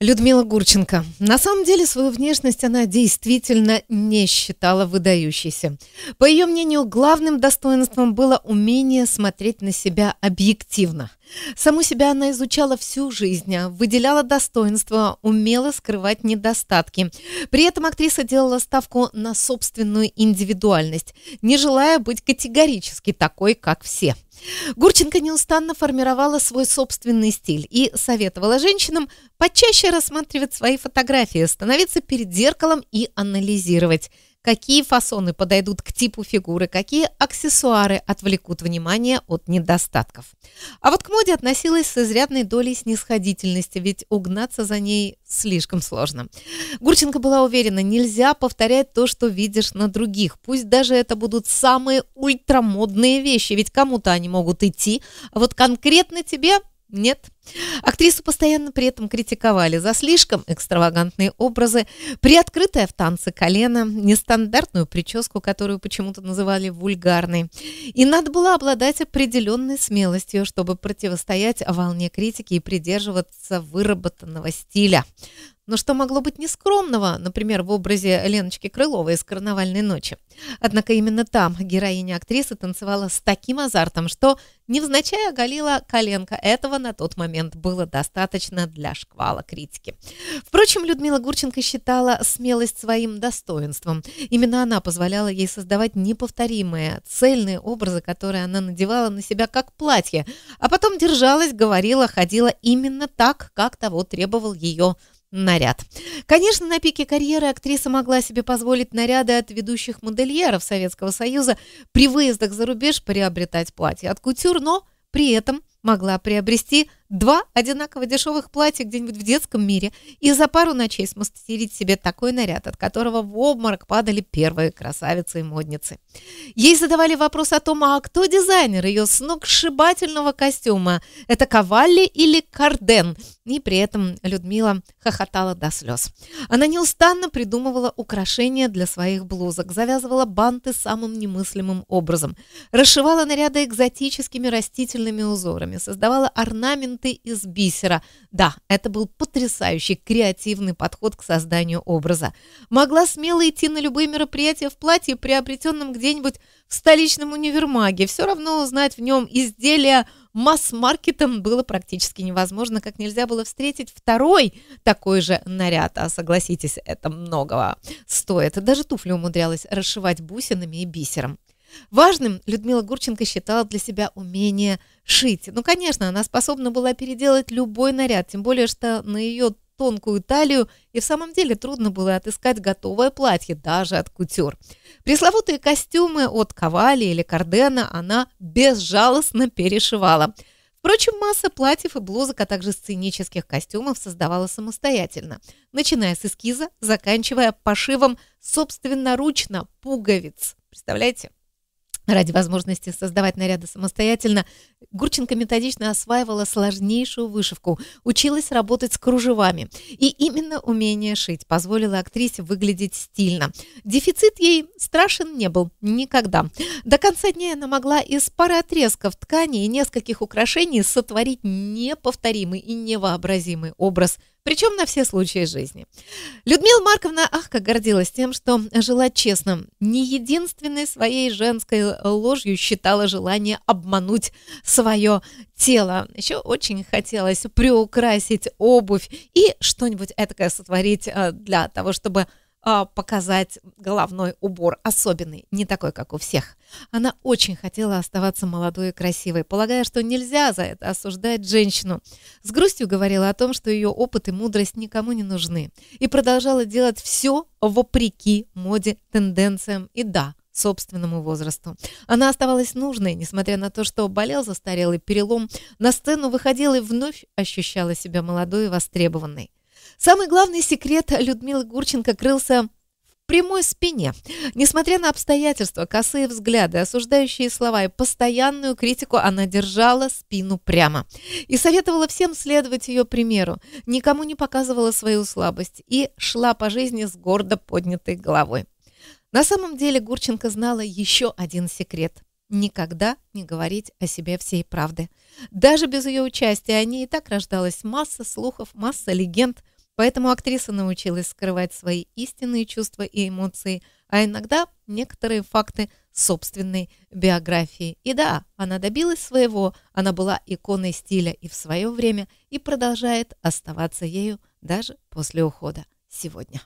Людмила Гурченко. На самом деле свою внешность она действительно не считала выдающейся. По ее мнению, главным достоинством было умение смотреть на себя объективно. Саму себя она изучала всю жизнь, а, выделяла достоинства, умела скрывать недостатки. При этом актриса делала ставку на собственную индивидуальность, не желая быть категорически такой, как все. Гурченко неустанно формировала свой собственный стиль и советовала женщинам почаще рассматривать свои фотографии, становиться перед зеркалом и анализировать – какие фасоны подойдут к типу фигуры, какие аксессуары отвлекут внимание от недостатков. А вот к моде относилась с изрядной долей снисходительности, ведь угнаться за ней слишком сложно. Гурченко была уверена, нельзя повторять то, что видишь на других. Пусть даже это будут самые ультрамодные вещи, ведь кому-то они могут идти, а вот конкретно тебе нет. Актрису постоянно при этом критиковали за слишком экстравагантные образы, приоткрытое в танце колено, нестандартную прическу, которую почему-то называли вульгарной. И надо было обладать определенной смелостью, чтобы противостоять волне критики и придерживаться выработанного стиля. Но что могло быть нескромного, например, в образе Леночки Крыловой из «Карнавальной ночи». Однако именно там героиня актрисы танцевала с таким азартом, что невзначай оголила коленка этого на тот момент момент было достаточно для шквала критики. Впрочем, Людмила Гурченко считала смелость своим достоинством. Именно она позволяла ей создавать неповторимые, цельные образы, которые она надевала на себя как платье, а потом держалась, говорила, ходила именно так, как того требовал ее наряд. Конечно, на пике карьеры актриса могла себе позволить наряды от ведущих модельеров Советского Союза при выездах за рубеж приобретать платье от кутюр, но при этом могла приобрести два одинаково дешевых платья где-нибудь в детском мире и за пару ночей смастерить себе такой наряд, от которого в обморок падали первые красавицы и модницы. Ей задавали вопрос о том, а кто дизайнер ее сногсшибательного костюма? Это Кавалли или Карден? И при этом Людмила хохотала до слез. Она неустанно придумывала украшения для своих блузок, завязывала банты самым немыслимым образом, расшивала наряды экзотическими растительными узорами, создавала орнамент орнаменты из бисера. Да, это был потрясающий креативный подход к созданию образа. Могла смело идти на любые мероприятия в платье, приобретенном где-нибудь в столичном универмаге. Все равно узнать в нем изделия масс-маркетом было практически невозможно, как нельзя было встретить второй такой же наряд. А согласитесь, это многого стоит. Даже туфли умудрялась расшивать бусинами и бисером. Важным Людмила Гурченко считала для себя умение шить. Ну, конечно, она способна была переделать любой наряд, тем более, что на ее тонкую талию, и в самом деле трудно было отыскать готовое платье даже от кутюр. Пресловутые костюмы от Ковали или Кардена она безжалостно перешивала. Впрочем, масса платьев и блузок, а также сценических костюмов создавала самостоятельно, начиная с эскиза, заканчивая пошивом собственноручно пуговиц. Представляете? ради возможности создавать наряды самостоятельно, Гурченко методично осваивала сложнейшую вышивку, училась работать с кружевами. И именно умение шить позволило актрисе выглядеть стильно. Дефицит ей страшен не был никогда. До конца дня она могла из пары отрезков ткани и нескольких украшений сотворить неповторимый и невообразимый образ причем на все случаи жизни. Людмила Марковна, ах, как гордилась тем, что жила честно. Не единственной своей женской ложью считала желание обмануть свое тело. Еще очень хотелось приукрасить обувь и что-нибудь этакое сотворить э, для того, чтобы а, показать головной убор, особенный, не такой, как у всех. Она очень хотела оставаться молодой и красивой, полагая, что нельзя за это осуждать женщину. С грустью говорила о том, что ее опыт и мудрость никому не нужны. И продолжала делать все вопреки моде, тенденциям и да, собственному возрасту. Она оставалась нужной, несмотря на то, что болел застарелый перелом, на сцену выходила и вновь ощущала себя молодой и востребованной. Самый главный секрет Людмилы Гурченко крылся в прямой спине. Несмотря на обстоятельства, косые взгляды, осуждающие слова и постоянную критику, она держала спину прямо. И советовала всем следовать ее примеру. Никому не показывала свою слабость и шла по жизни с гордо поднятой головой. На самом деле Гурченко знала еще один секрет – никогда не говорить о себе всей правды. Даже без ее участия о ней и так рождалась масса слухов, масса легенд – Поэтому актриса научилась скрывать свои истинные чувства и эмоции, а иногда некоторые факты собственной биографии. И да, она добилась своего, она была иконой стиля и в свое время, и продолжает оставаться ею даже после ухода сегодня.